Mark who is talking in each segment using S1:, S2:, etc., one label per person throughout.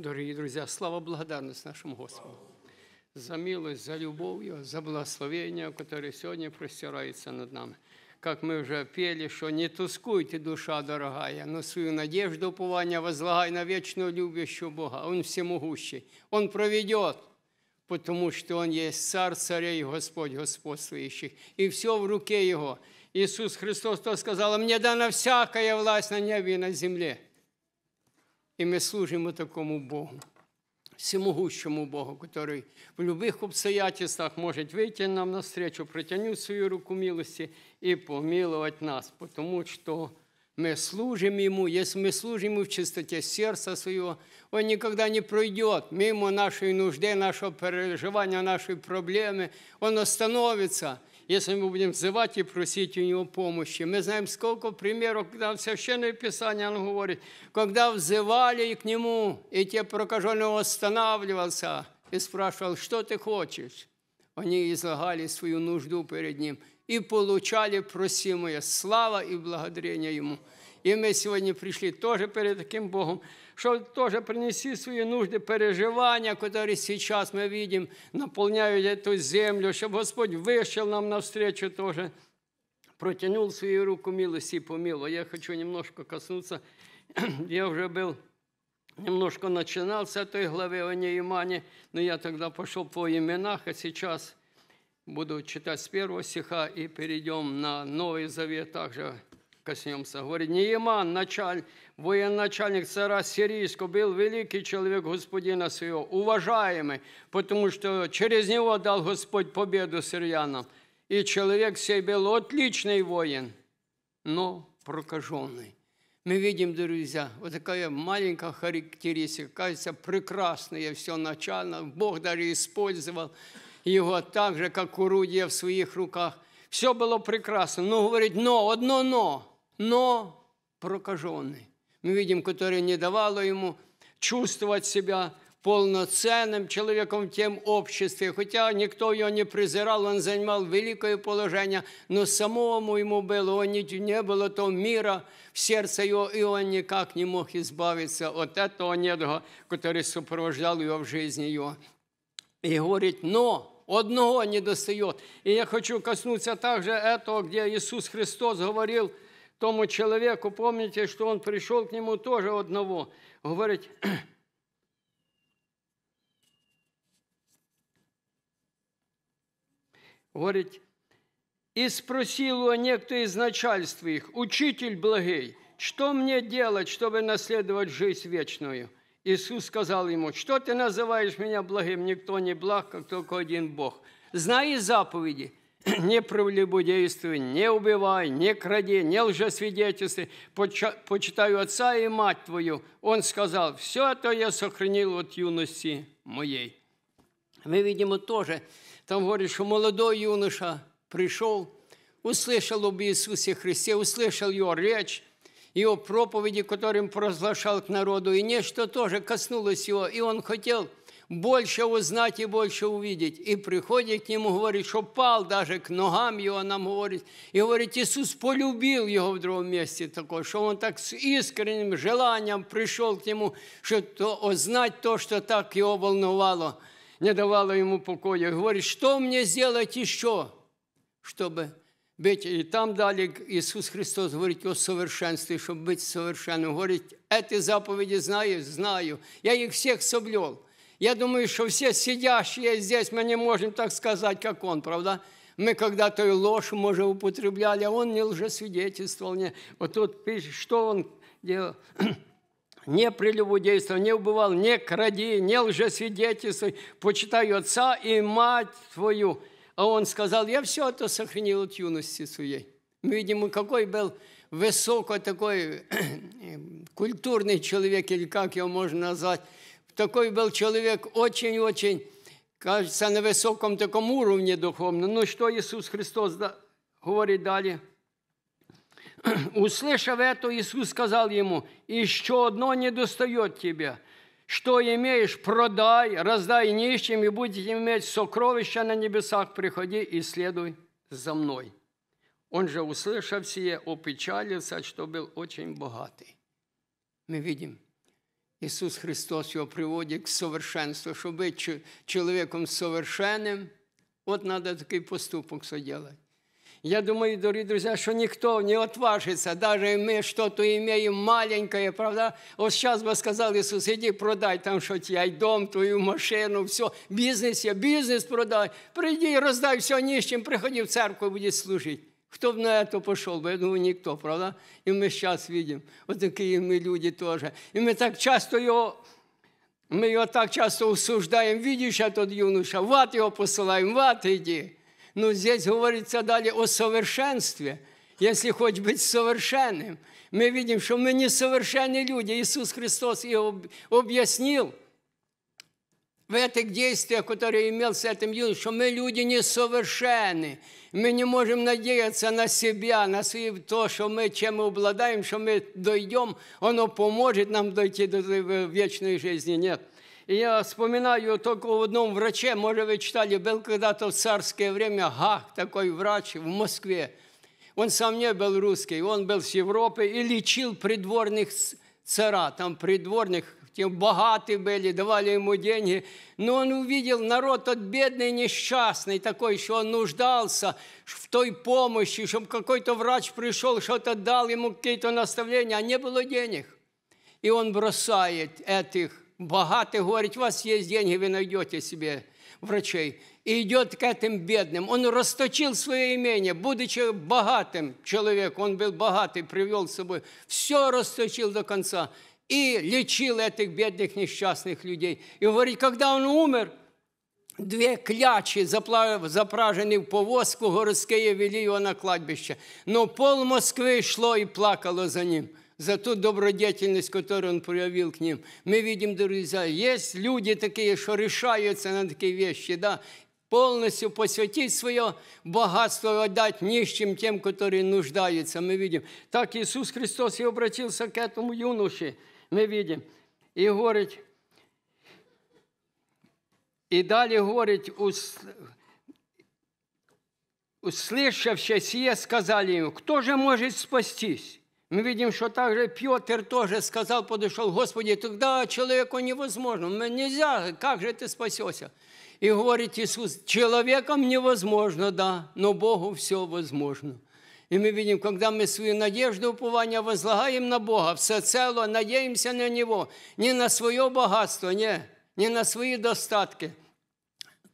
S1: Дорогие друзья, слава благодарность нашему Господу за милость, за любовь Его, за благословение, которое сегодня простирается над нами. Как мы уже пели, что не тускуйте, душа дорогая, но свою надежду упования возлагай на вечную любящего Бога. Он всемогущий, Он проведет, потому что Он есть Царь царей, Господь господствующих, и все в руке Его. Иисус Христос то сказал, «Мне дана всякая власть на небе и на земле». І ми служимо такому Богу, всемогущему Богу, який в любых обстоятельствах може вийти нам навстречу, протянуть свою руку милості і помиловать нас, Тому що ми служимо, Ему, если мы служим в чистоті, серця своего, Он никогда не пройде, мимо нашої нужди, нашого переживання, нашей проблеми, Он остановится – если мы будем взывать и просить у Него помощи. Мы знаем сколько примеров, когда в Священное Писание он говорит, когда взывали к Нему, и те прокаженные останавливался и спрашивал, что ты хочешь? Они излагали свою нужду перед Ним и получали просимое слава и благодарение Ему. И мы сегодня пришли тоже перед таким Богом, чтобы тоже принести свои нужды, переживания, которые сейчас мы видим, наполняют эту землю, чтобы Господь вышел нам навстречу тоже, протянул свою руку милости и помилу. Я хочу немножко коснуться, я уже был немножко начинал с этой главы о Неймане, но я тогда пошел по именах, а сейчас буду читать с первого стиха и перейдем на Новый Завет также коснемся. Говорит, Нееман, началь, военачальник цара сирийского, был великий человек Господина своего, уважаемый, потому что через него дал Господь победу сирьянам. И человек сей был отличный воин, но прокаженный. Мы видим, друзья, вот такая маленькая характеристика. Кажется, прекрасная все начально. Бог даже использовал его так же, как орудие в своих руках. Все было прекрасно. Но ну, говорит, но, одно но но прокаженный. Мы видим, которое не давало ему чувствовать себя полноценным человеком в тем обществе. Хотя никто его не презирал, он занимал великое положение, но самому ему было, он не, не было того мира в сердце его, и он никак не мог избавиться от этого недуга, который сопровождал его в жизни его. И говорит, но одного не достает. И я хочу коснуться также этого, где Иисус Христос говорил – тому человеку, помните, что он пришел к нему тоже одного, говорит, говорит, и спросил у некто из начальства их, «Учитель благий, что мне делать, чтобы наследовать жизнь вечную?» Иисус сказал ему, «Что ты называешь меня благим? Никто не благ, как только один Бог. Знай заповеди». не прелюбодействуй, не убивай, не кради, не лжесвидетельствуй, почитаю отца и мать твою». Он сказал, «Все это я сохранил от юности моей». Мы видим тоже, там говорит, что молодой юноша пришел, услышал об Иисусе Христе, услышал его речь, его проповеди, которым провозглашал к народу, и нечто тоже коснулось его, и он хотел – больше узнать и больше увидеть. И приходит к нему, говорит, что пал даже к ногам его, нам говорит. И говорит, Иисус полюбил его в другом месте такое, что он так с искренним желанием пришел к нему, что узнать то, что так его волновало, не давало ему покоя. говорит, что мне сделать еще, чтобы быть, и там далее Иисус Христос говорит о совершенстве, чтобы быть совершенным. Говорит, эти заповеди знаю, знаю, я их всех соблюл. Я думаю, что все сидящие здесь, мы не можем так сказать, как он, правда? Мы когда-то и ложь, может, употребляли, а он не лжесвидетельствовал. Не... Вот тут пишет, что он делал. не прелюбодействовал, не убывал, не кради, не лжесвидетельствуй, почитай отца и мать твою. А он сказал, я все это сохранил от юности своей. Мы видим, какой был высоко такой культурный человек, или как его можно назвать, такой был человек, очень-очень, кажется, на высоком таком уровне духовном. Ну, что Иисус Христос говорит далее? Услышав это, Иисус сказал ему, «Еще одно не достает тебе. Что имеешь, продай, раздай нищим, и будете иметь сокровища на небесах. Приходи и следуй за мной». Он же, услышав сие, опечалился, что был очень богатый. Мы видим, Ісус Христос його приводить к совершенству, щоб бути чоловіком совершенним, от треба такий поступок зробити. Я думаю, дорогі друзі, що ніхто не отважиться, навіть ми щось маємо маленьке, правда? Ось зараз би сказали, Ісус, іди продай там щось, я й дом, твою машину, все, бізнес, є, бізнес продай. Прийди, роздай все нищим, приходи в церкву, будеш служити. Хто б на це пішов, бы? Я думаю, никто, правда? І ми зараз видим. Вот такие мы люди теж. І мы так часто його, ми його так часто усуждаем. Видишь, этот юноша, в ад его посылаем, в ад иди. Но ну, здесь говорится далее о совершенстве – если хочешь быть совершенным. Мы видим, что мы несовершенные люди. Ісус Христос об'яснив. объяснил – в этих действиях, которые имел с этим что мы люди несовершенны. Мы не можем надеяться на себя, на свои, то, что мы чем мы обладаем, что мы дойдем, оно поможет нам дойти до вечной жизни. Нет. И я вспоминаю только в одном враче, может, вы читали, был когда-то в царское время Гах, такой врач в Москве. Он сам не был русский, он был с Европы и лечил придворных цара, там придворных тем богаты были, давали ему деньги. Но он увидел народ тот бедный, несчастный такой, что он нуждался в той помощи, чтобы какой-то врач пришел, что-то дал ему какие-то наставления, а не было денег. И он бросает этих богатых, говорит, у вас есть деньги, вы найдете себе врачей. И идет к этим бедным. Он расточил свое имение, будучи богатым человеком, он был богатый, привел с собой, все расточил до конца. и лечил этих бедных несчастных людей. И говорит, когда он умер, Две клячі, запражены в повозку, городские вели його на кладбище. Но пол Москви йшло и плакало за ним, за ту добродетельность, которую он проявил к ним. Мы видим, друзья, есть люди такие, что решаются на такие вещи, да, полностью посвятить свое богатство и отдать нищим тем, которые нуждаются. Мы видим. Так Иисус Христос и обратился к этому юноше – мы видим. И говорить, и далее говорить, услышавшие сие, сказали ему, кто же может спастись? Мы видим, что также Петр тоже сказал, подошел, Господи, тогда человеку невозможно, нельзя, как же ты спасешься? И говорит Иисус, человеком невозможно, да, но Богу все возможно. И мы видим, когда мы свою надежду, упование возлагаем на Бога, все цело, надеемся на Него, не на свое богатство, не, не на свои достатки,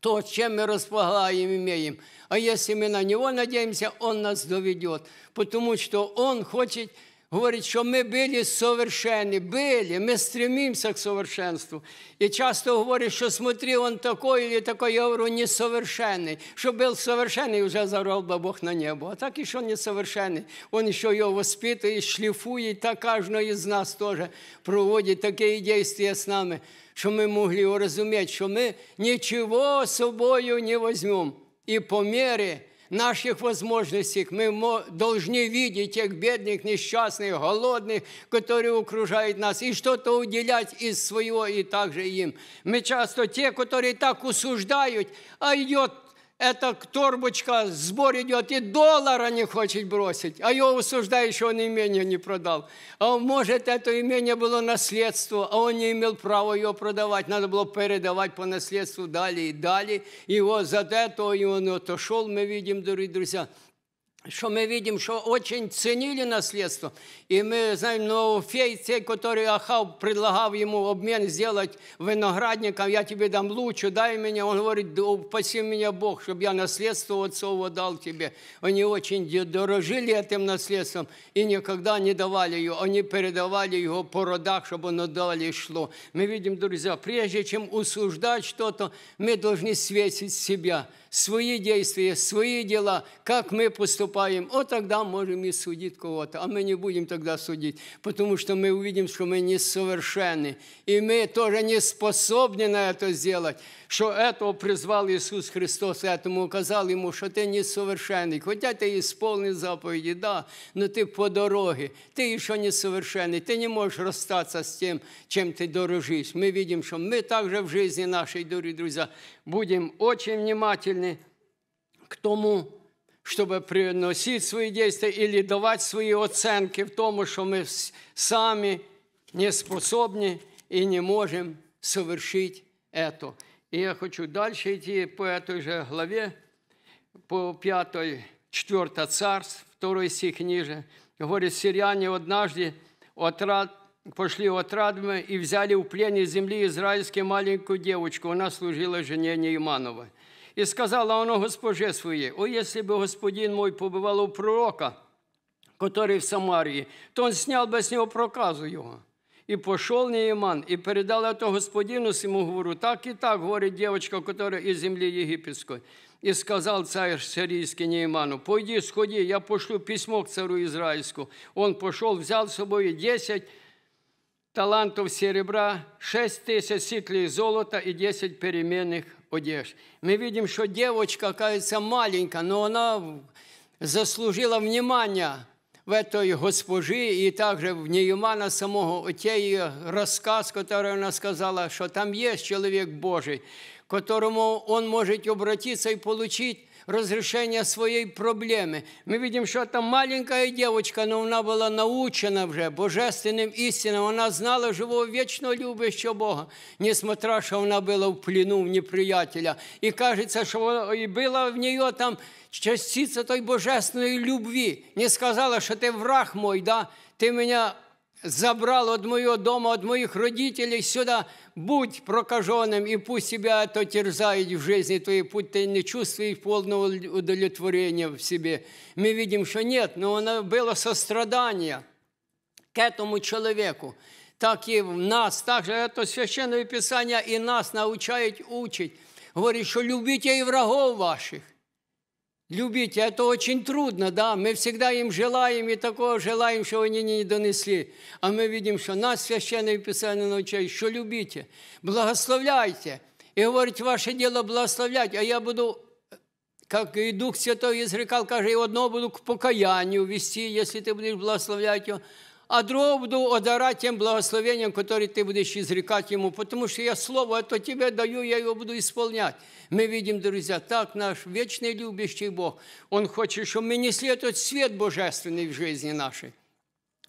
S1: то, чем мы располагаем, имеем. А если мы на Него надеемся, Он нас доведет, потому что Он хочет – Говорить, що ми були совершенны, були, ми стремимося к совершенству. І часто говорять, що смотри, он такой или такой, я говорю, несовершенный. Что был совершенный, уже зарвал бы Бог на небо. А так що несовершенный. Он еще его воспитывает, шлифует, и так каждый из нас теж проводить таке действия з нами, що ми могли уразуметь, что мы ничего собою не візьмемо і по мере – наших возможностей. Мы должны видеть тех бедных, несчастных, голодных, которые окружают нас, и что-то уделять из своего и также им. Мы часто те, которые так усуждают, а идет эта торбочка, сбор идет, и доллара не хочет бросить, а его усуждающий он имение не продал. А может, это имение было наследство, а он не имел права ее продавать, надо было передавать по наследству далее и далее. И вот за это, и он отошел, мы видим, дорогие друзья что мы видим, что очень ценили наследство. И мы знаем, но фей, цей, который Ахав предлагал ему обмен сделать виноградником, я тебе дам лучше, дай меня. Он говорит, упаси меня Бог, чтобы я наследство отцово дал тебе. Они очень дорожили этим наследством и никогда не давали его. Они передавали его по родах, чтобы оно далее шло. Мы видим, друзья, прежде чем усуждать что-то, мы должны светить себя – свои действия, свои дела, как мы поступаем, вот тогда можем и судить кого-то. А мы не будем тогда судить, потому что мы увидим, что мы несовершенны. И мы тоже не способны на это сделать, что этого призвал Иисус Христос, этому указал ему, что ты несовершенный. Хотя ты исполнил заповеди, да, но ты по дороге, ты еще несовершенный, ты не можешь расстаться с тем, чем ты дорожишь. Мы видим, что мы также в жизни нашей, дорогие друзья, будем очень внимательны к тому, чтобы приносить свои действия или давать свои оценки в том, что мы сами не способны и не можем совершить это. И я хочу дальше идти по этой же главе, по 5, 4 царств, 2 стих ниже. Говорит, сиряне однажды от пошли от Радмы и взяли в плен из земли израильскую маленькую девочку. Она служила жене Нейманова. И сказала она госпоже своей, «О, если бы господин мой побывал у пророка, который в Самарии, то он снял бы с него проказу его». И пошел Нейман и передал это господину своему, говорю, так и так, говорит девочка, которая из земли египетской. И сказал царь сирийский Нейману, пойди, сходи, я пошлю письмо к царю израильскому. Он пошел, взял с собой десять талантов серебра, 6 тысяч сиклей золота и 10 переменных одежд. Мы видим, что девочка, кажется, маленькая, но она заслужила внимание в этой госпожи и также в Неюмана самого, Те те рассказ, который она сказала, что там есть человек Божий, к которому он может обратиться и получить Разрешение своей проблемы. Мы видим, что там маленькая девочка, но она была научена уже божественным истинам. Она знала живого, вечно любящего Бога, несмотря, что она была в плену в неприятеля. И кажется, что и была в нее там частица той божественной любви. Не сказала, что ты враг мой, да, ты меня забрал от моего дома, от моих родителей сюда, будь прокаженным, и пусть тебя это терзает в жизни твоей, пусть ты не чувствуешь полного удовлетворения в себе. Мы видим, что нет, но оно было сострадание к этому человеку. Так и в нас, также это Священное Писание и нас научает учить. Говорит, что любите и врагов ваших любить. А это очень трудно, да. Мы всегда им желаем и такого желаем, что они не донесли. А мы видим, что нас Священное Писание научает, что любите, благословляйте. И говорит, ваше дело благословлять, а я буду как и Дух Святой изрекал, каже, и одного буду к покаянию вести, если ты будешь благословлять его, а другого буду одарать тем благословением, которое ты будешь изрекать ему, потому что я слово это тебе даю, я его буду исполнять. Мы видим, друзья, так наш вечный любящий Бог, Он хочет, чтобы мы несли этот свет божественный в жизни нашей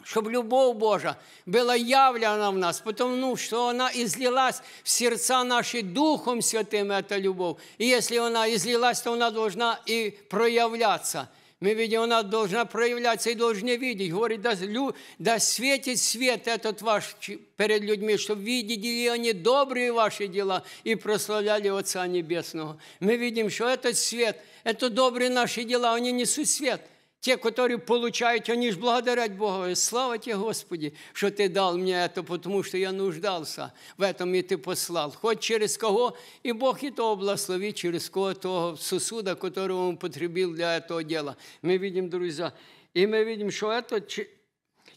S1: чтобы любовь Божия была явлена в нас, потому ну, что она излилась в сердца наши Духом Святым, эта любовь. И если она излилась, то она должна и проявляться – мы видим, она должна проявляться и должны видеть. Говорит, да, лю, да светит свет этот ваш перед людьми, чтобы видели они добрые ваши дела и прославляли Отца Небесного. Мы видим, что этот свет, это добрые наши дела, они несут свет – Те, которые получают, они ж благодарять Бога. Слава тебе, Господі, что Ти дав мені это, потому что я нуждался в этом, и Ти послал. Хоть через кого, и Бог и то благословит, через кого того Сусуда, которого Он потребил для этого дела. Мы видим, друзья, и мы видим, что этот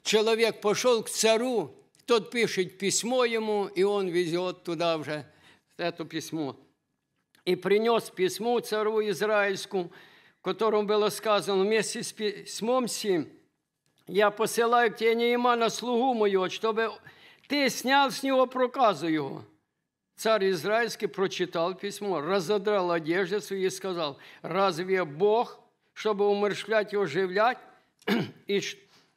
S1: человек пошел к цару, тот пишет письмо йому, и он везет туда уже это письмо. И принес письмо цару израильскому, котором было сказано вместе с письмом сим, «Я посылаю к тебе Неимана, слугу мою, чтобы ты снял с него проказу его». Царь Израильский прочитал письмо, разодрал одежду свою и сказал, «Разве Бог, чтобы умерщвлять и оживлять, и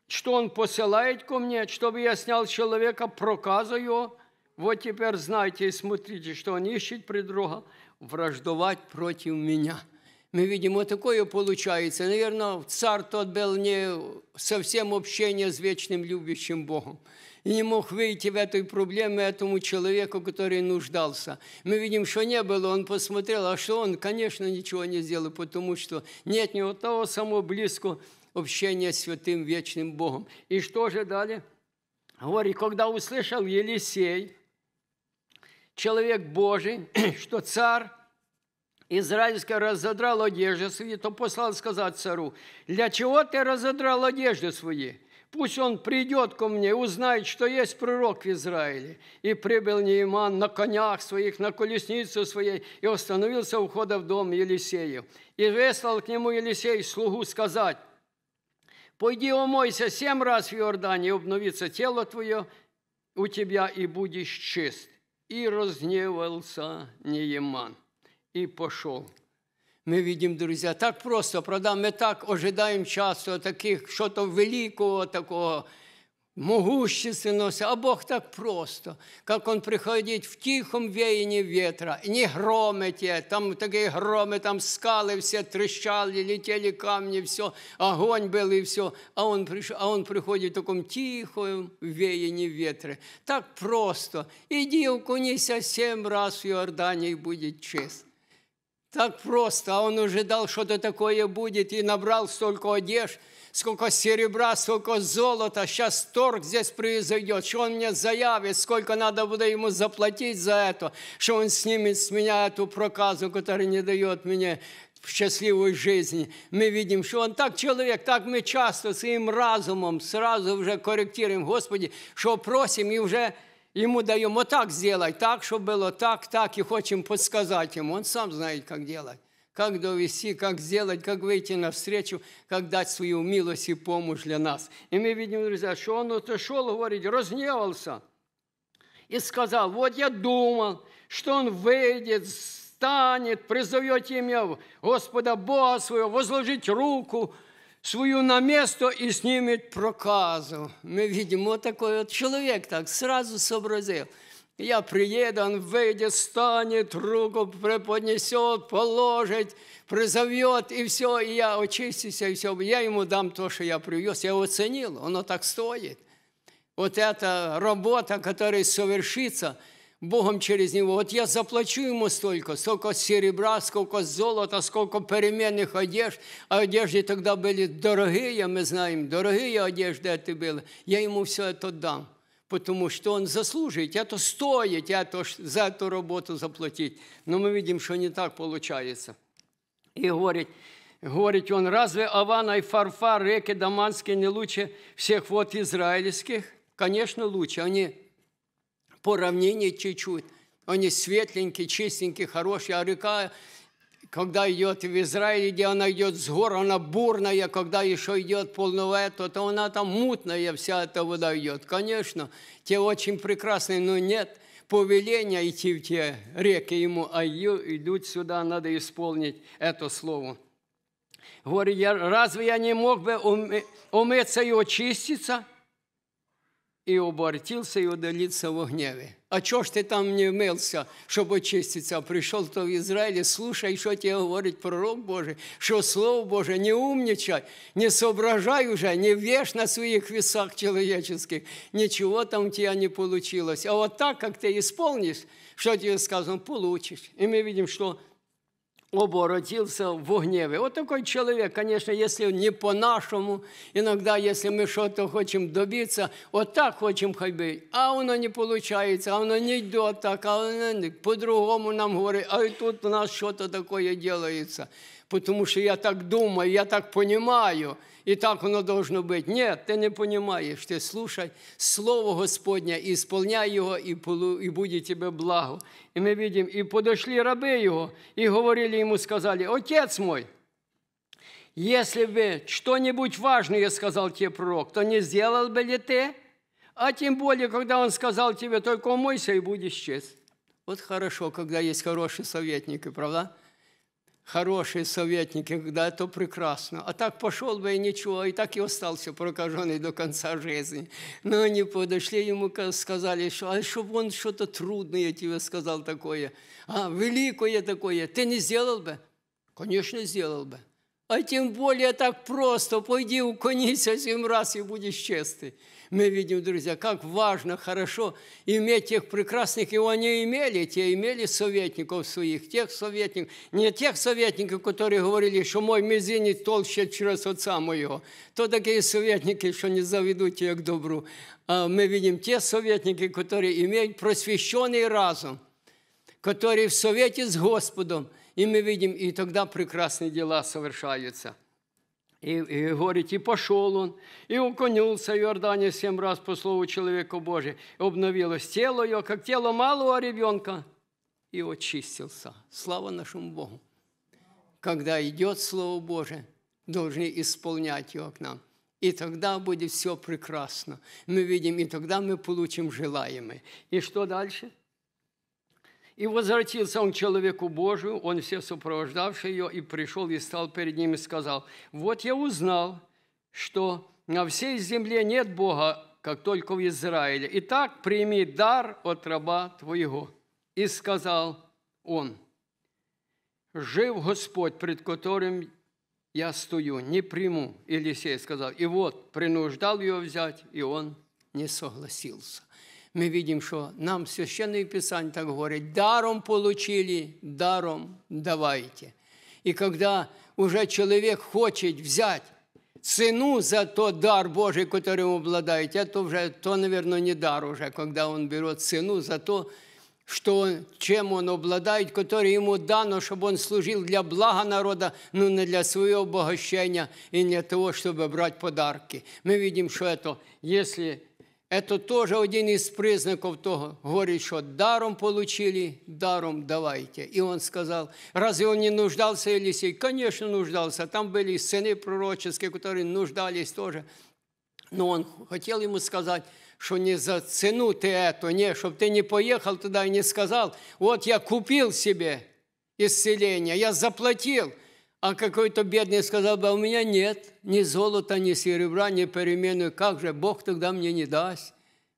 S1: что Он посылает ко мне, чтобы я снял человека проказу его?» Вот теперь знайте и смотрите, что он ищет при друга враждовать против меня – мы видим, вот такое получается. Наверное, царь тот был не совсем общение с вечным любящим Богом. И не мог выйти в эту проблему этому человеку, который нуждался. Мы видим, что не было, он посмотрел, а что он, конечно, ничего не сделал, потому что нет ни у того самого близкого общения с святым вечным Богом. И что же далее? Говорит, когда услышал Елисей, человек Божий, что царь Израильская разодрал одежды свои, то послал сказать цару, «Для чего ты разодрал одежды свои? Пусть он придет ко мне, узнает, что есть пророк в Израиле». И прибыл Нейман на конях своих, на колесницу своей, и остановился у входа в дом Елисеев. И выслал к нему Елисей слугу сказать, «Пойди омойся семь раз в Иордане, и обновится тело твое у тебя, и будешь чист». И разгневался Нейман. І пошел. Ми видим, друзі, так просто, правда, ми так ожидаємо часу, таких, что-то великого такого, могущественности, а Бог так просто, как Он приходить в тихом веянии ветра, не громите, там такие громы, там скали все трещали, летіли камні, все, огонь был и все, а Он, приш... а он приходит в таком тихом веянии ветра. Так просто. Иди окунися семь раз в Иордании, и будет чист. Так просто, а он уже дал, что-то такое будет, и набрал столько одежд, сколько серебра, сколько золота. Сейчас торг здесь произойдет, что он мне заявит, сколько надо будет ему заплатить за это, что он снимет с меня эту проказу, которая не дает мне в счастливой жизни. Мы видим, что он так человек, так мы часто своим разумом сразу уже корректируем, Господи, что просим и уже Ему даем вот так сделай, так, чтобы было так, так, и хотим подсказать ему. Он сам знает, как делать, как довести, как сделать, как выйти навстречу, как дать свою милость и помощь для нас. И мы видим, друзья, что он отошел, говорит, разневался и сказал, вот я думал, что он выйдет, станет, призовет имя Господа Бога своего, возложить руку – свою на место и снимет проказу. Мы видим, вот такой вот человек так сразу сообразил. Я приеду, он выйдет, станет, руку преподнесет, положит, призовет, и все, и я очистюсь, и все. Я ему дам то, что я привез, я его ценил, оно так стоит. Вот эта работа, которая совершится – Богом через него. Вот я заплачу ему столько, столько серебра, сколько золота, сколько переменных одежд. А одежды тогда были дорогие, мы знаем, дорогие одежды это были. Я ему все это дам, потому что он заслужит, это стоит, это за эту работу заплатить. Но мы видим, что не так получается. И говорит, говорит он, разве Авана и Фарфар, реки Даманские не лучше всех вот израильских? Конечно, лучше. Они по поровнение чуть-чуть. Они светленькие, чистенькие, хорошие. А река, когда идет в Израиле, где она идет с гор, она бурная, когда еще идет полного то она там мутная, вся эта вода идет. Конечно, те очень прекрасные, но нет повеления идти в те реки ему, а идут сюда, надо исполнить это слово. Говорит, я разве я не мог бы умыться и очиститься? и обортился и удалился в гневе. А чё ж ты там не мылся, чтобы очиститься? Пришел то в Израиле, слушай, что тебе говорит пророк Божий, что Слово Божие, не умничай, не соображай уже, не вешь на своих весах человеческих, ничего там у тебя не получилось. А вот так, как ты исполнишь, что тебе сказано, получишь. И мы видим, что оборотился в гневе. Вот такой человек, конечно, если не по-нашему, иногда, если мы что-то хотим добиться, вот так хотим ходить, а оно не получается, а оно не идет так, а оно по-другому нам говорит, а и тут у нас что-то такое делается – потому что я так думаю, я так понимаю, и так оно должно быть. Нет, ты не понимаешь, ты слушай Слово Господня, исполняй его, и, полу, и будет тебе благо. И мы видим, и подошли рабы его, и говорили ему, сказали, «Отец мой, если бы что-нибудь важное сказал тебе пророк, то не сделал бы ли ты? А тем более, когда он сказал тебе, только умойся и будешь чист». Вот хорошо, когда есть хороший советник, правда? Правда? хорошие советники, когда это прекрасно. А так пошел бы и ничего, и так и остался прокаженный до конца жизни. Но они подошли, ему сказали, что, а чтобы он что-то трудное тебе сказал такое, а великое такое, ты не сделал бы? Конечно, сделал бы. А тем более так просто, пойди уконися один раз и будешь честный. Мы видим, друзья, как важно, хорошо иметь тех прекрасных, и они имели, те имели советников своих, тех советников, не тех советников, которые говорили, что мой мизинец толще через отца моего, то такие советники, что не заведут тебя к добру. А мы видим те советники, которые имеют просвещенный разум, которые в совете с Господом – и мы видим, и тогда прекрасные дела совершаются. И, и говорит, и пошел он, и уконился в Иордане семь раз по слову человека Божия, и обновилось тело его, как тело малого ребенка, и очистился. Слава нашему Богу! Когда идет Слово Божие, должны исполнять его к нам. И тогда будет все прекрасно. Мы видим, и тогда мы получим желаемое. И что дальше? И возвратился он к человеку Божию, он все сопровождавший ее, и пришел и стал перед ним и сказал, «Вот я узнал, что на всей земле нет Бога, как только в Израиле. Итак, прими дар от раба твоего». И сказал он, «Жив Господь, пред которым я стою, не приму». Елисей сказал, и вот, принуждал ее взять, и он не согласился мы видим, что нам священне Писання так говорит: даром получили, даром давайте. И когда уже человек хочет взять цену за тот дар Божий, которым обладает, это уже, то, наверное, не дар уже, когда он берет цену за то, что он, чем он обладает, который ему дано, чтобы он служил для блага народа, но не для своего обогащения и не для того, чтобы брать подарки. Мы видим, что это, если это тоже один из признаков того, говорит, что даром получили, даром давайте. И он сказал, разве он не нуждался, Елисей? Конечно, нуждался. Там были сыны пророческие, которые нуждались тоже. Но он хотел ему сказать, что не за цену ты эту, не, чтобы ты не поехал туда и не сказал, вот я купил себе исцеление, я заплатил – а какой-то бедный сказал бы, «А у меня нет ни золота, ни серебра, ни перемены. Как же Бог тогда мне не даст?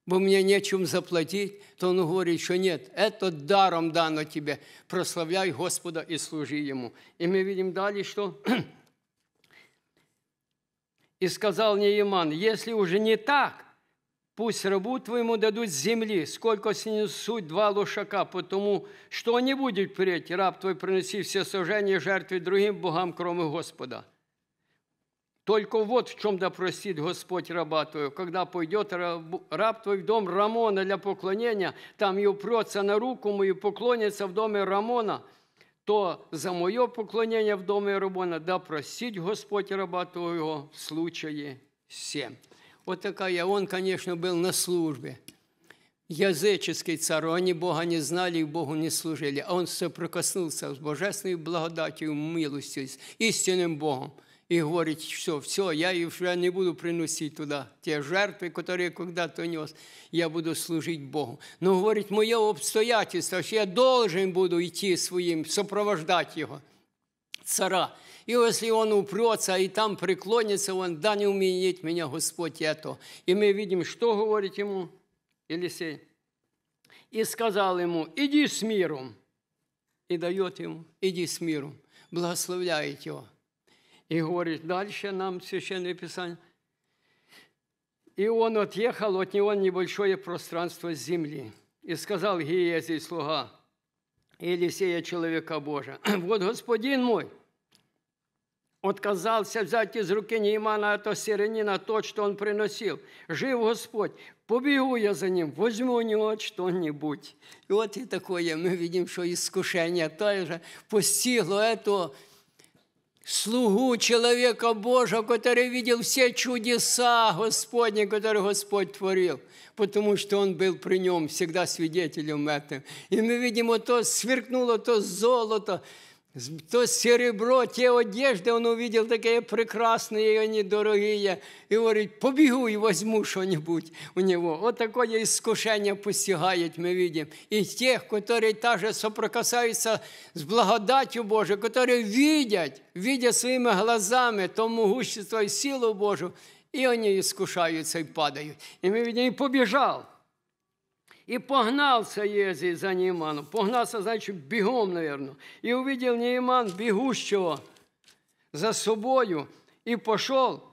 S1: Бо мне нечем заплатить, то он говорит, что нет, это даром дано тебе. Прославляй Господа и служи Ему. И мы видим далее, что и сказал Нееман, если уже не так, Пусть рабу твоему дадут земли, сколько снесут два лошака, потому что не будет впредь раб твой приносить все сожжения жертвы другим богам, кроме Господа. Только вот в чем да простит Господь раба твою, когда пойдет раб, раб твой в дом Рамона для поклонения, там и упрется на руку мою, поклонится в доме Рамона, то за мое поклонение в доме Рамона да простит Господь раба твоего в случае семь. Вот такая, он, конечно, был на службе. Языческий царь, они Бога не знали и Богу не служили. А он соприкоснулся с божественной благодатью, милостью, с истинным Богом. И говорит, что все, я уже не буду приносить туда те жертвы, которые когда-то нес, я буду служить Богу. Но говорит, мое обстоятельство, что я должен буду идти своим, сопровождать его, цара. И если он упрется а и там преклонится, он, да не уменит меня Господь это. И мы видим, что говорит ему Елисей. И сказал ему, иди с миром. И дает ему, иди с миром. Благословляет его. И говорит дальше нам Священное Писание. И он отъехал от него небольшое пространство земли. И сказал Гиезий слуга Елисея, человека Божия, «Вот господин мой, отказался взять из руки Неймана это а сиренина, тот, что он приносил. Жив Господь, побегу я за ним, возьму у него что-нибудь. И вот и такое мы видим, что искушение также постигло эту слугу человека Божьего, который видел все чудеса Господни, которые Господь творил, потому что он был при нем всегда свидетелем этого. И мы видим, вот то сверкнуло то золото, То серебро, те одежды он увидел такие прекрасные, и они дорогие. И говорить: побегу и возьму що небудь у него. Вот такое искушение постигает, мы видим. И тех, которые также соприкасаются с благодатью Божией, которые видят, видят своими глазами то могущество и силу Божию, и вони искушаются и падають. И ми видим, и побежал. И погнался Ези за Нейманом. Погнался, значит, бегом, наверное. И увидел Нейман бегущего за собою. И пошел,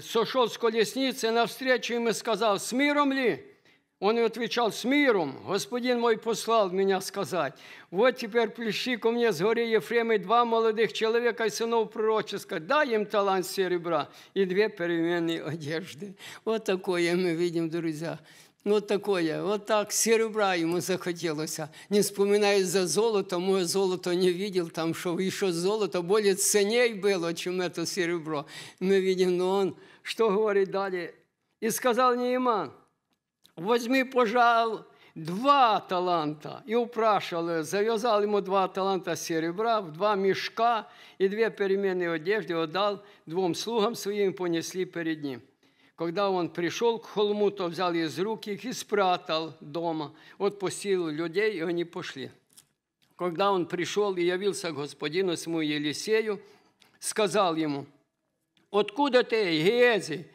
S1: сошел с колесницы навстречу им и сказал, «С миром ли?» Он и отвечал, «С миром! Господин мой послал меня сказать, вот теперь пришли ко мне с горы Ефремы два молодых человека и сынов пророческих, дай им талант серебра и две переменные одежды». Вот такое мы видим, друзья. Вот такое, вот так, серебра ему захотелось. А. Не вспоминает за золото, мое золото не видел, там что еще золото более ценней было, чем это серебро. Мы видим, но ну, он, что говорит далее? И сказал Неиман, возьми, пожал два таланта и упрашивал, завязал ему два таланта серебра, в два мешка и две переменные одежды отдал двум слугам своим, понесли перед ним. Когда он пришел к холму, то взял из рук их и спрятал дома. Отпустил людей, и они пошли. Когда он пришел и явился господину своему Елисею, сказал ему, «Откуда ты, Гиези?»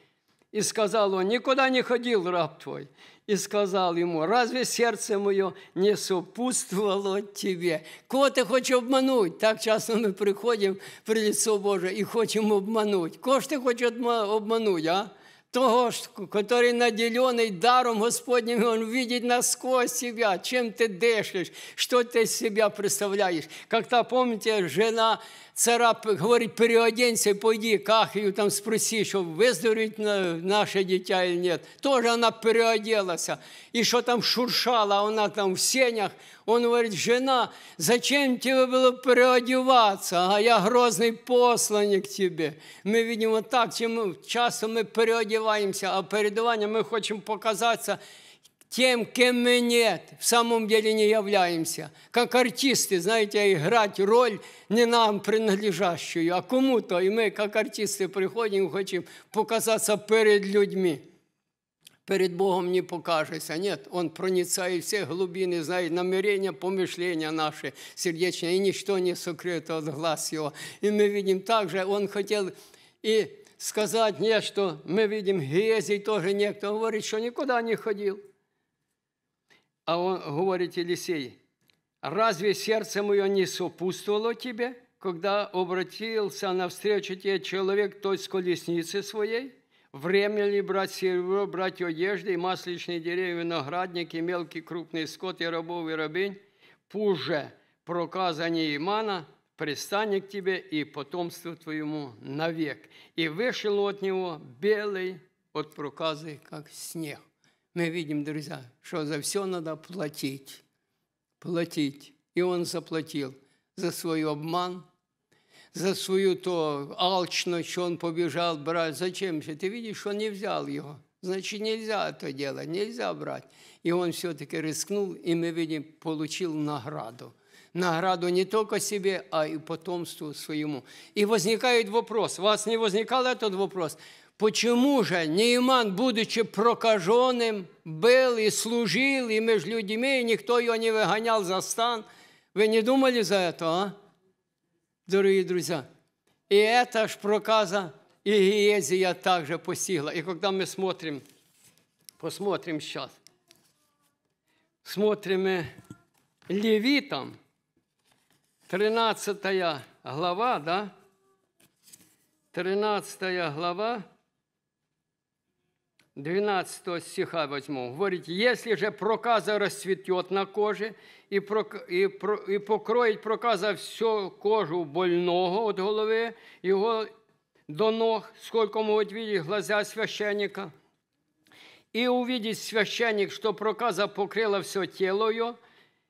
S1: И сказал он, «Никуда не ходил раб твой». И сказал ему, «Разве сердце мое не сопутствовало тебе?» Кого ты хочешь обмануть? Так часто мы приходим при лицо Божие и хотим обмануть. Кого ж ты хочешь обмануть, а? того, который наделенный даром Господним, он видит насквозь себя, чем ты дышишь, что ты из себя представляешь. Как-то, помните, жена Цара говорить, переоденься пойди к Ахию, там спроси, что выздоровеет наше дитя или нет. Тоже вона переоделась. І що там шуршала, вона там в сенях. Он говорить: жена, зачем тебе было переодеваться? А я грозний посланник тебе. Ми, видимо так, чем часто ми переодіваємося, а передування ми хочемо показатися тем, кем мы нет, в самом деле не являемся. Как артисты, знаете, играть роль не нам принадлежащую, а кому-то. И мы, как артисты, приходим, хотим показаться перед людьми. Перед Богом не покажешься. Нет, Он проницает все глубины, знает намерения, помышления наши сердечные, и ничто не сокрыто от глаз Его. И мы видим также, Он хотел и сказать нечто, мы видим, Гезий тоже некто говорит, что никуда не ходил – а он говорит Елисей, разве сердце мое не сопутствовало тебе, когда обратился навстречу тебе человек той с колесницы своей? Время ли брать серебро, брать одежды и масличные деревья, виноградники, мелкий крупный скот и рабов и рабынь? Пуже проказание Имана, пристань к тебе и потомству твоему навек. И вышел от него белый от проказы, как снег мы видим, друзья, что за все надо платить. Платить. И он заплатил за свой обман, за свою то алчность, что он побежал брать. Зачем же? Ты видишь, он не взял его. Значит, нельзя это дело, нельзя брать. И он все-таки рискнул, и мы видим, получил награду. Награду не только себе, а и потомству своему. И возникает вопрос, у вас не возникал этот вопрос – Почему же Нейман, будучи прокаженным, был и служил, и между людьми, и никто его не выгонял за стан? Вы не думали за это, а? Дорогие друзья, и это ж проказа и Гиезия также постигла. И когда мы смотрим, посмотрим сейчас, смотрим Левитам, 13 глава, да? 13 глава, 12 стиха 8 говорит, «Если же проказа расцветет на коже и, прок... и, про... и покроет проказа всю кожу больного от головы его до ног, сколько могут видеть глаза священника, и увидит священник, что проказа покрыла все тело ее,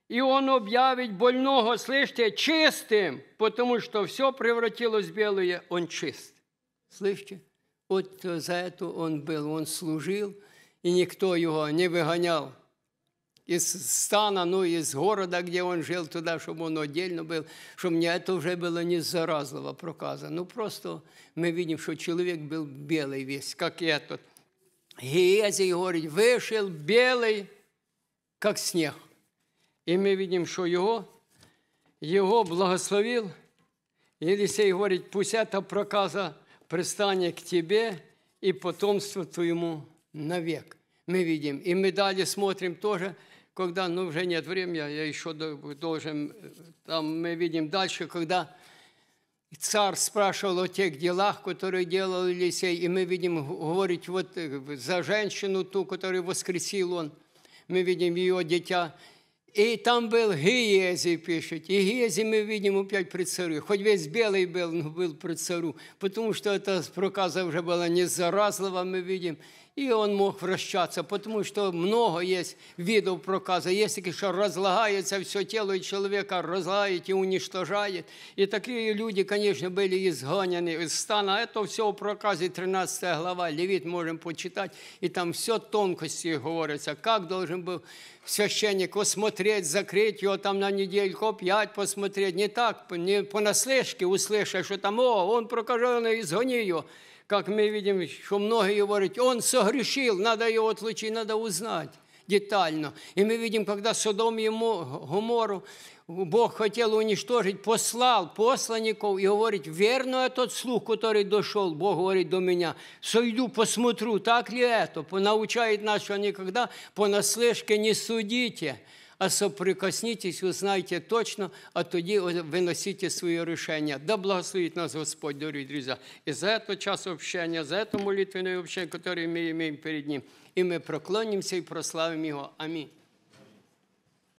S1: и он объявит больного, слышите, чистым, потому что все превратилось в белое, он чист». Слышите? Вот за это он был, он служил, и никто его не выгонял из стана, ну, из города, где он жил, туда, чтобы он отдельно был, чтобы мне это уже было не заразного проказа. Ну, просто мы видим, что человек был белый весь, как и этот. Гиезий, говорит, вышел белый, как снег. И мы видим, что его, его благословил. Елисей говорит, пусть эта проказа – пристание к тебе и потомству твоему навек. Мы видим. И мы далее смотрим тоже, когда, ну, уже нет времени, я еще должен, э, там мы видим дальше, когда царь спрашивал о тех делах, которые делал Елисей, и мы видим, говорить вот э, за женщину ту, которую воскресил он, мы видим ее дитя, И там был Гиези, пишет. И Гиези ми видим опять при царю. Хоть весь белый был, но ну, был при царю. Потому что эта проказа уже была не заразлива, мы видим и он мог вращаться, потому что много есть видов проказа. Есть такие, что разлагается все тело человека, разлагает и уничтожает. И такие люди, конечно, были изгоняны из стана. Это все о проказе, 13 глава, Левит можем почитать, и там все тонкости говорится, как должен был священник осмотреть, закрыть его там на недельку, опять посмотреть. Не так, не понаслежке услышать, что там, о, он прокаженный, изгони его. как мы видим, что многие говорят, он согрешил, надо его отлучить, надо узнать детально. И мы видим, когда Содом и Гомору Бог хотел уничтожить, послал посланников и говорит, верно этот слух, который дошел, Бог говорит до меня, сойду, посмотрю, так ли это, понаучает нас, что никогда понаслышке не судите. а соприкоснітесь, узнайте точно, а тоді виносите своє рішення. Да благословить нас Господь, дорогі друзі, і за це час общення, за це молитвене общення, яке ми маємо перед Ним. І ми проклонимося і прославимо Його. Амінь.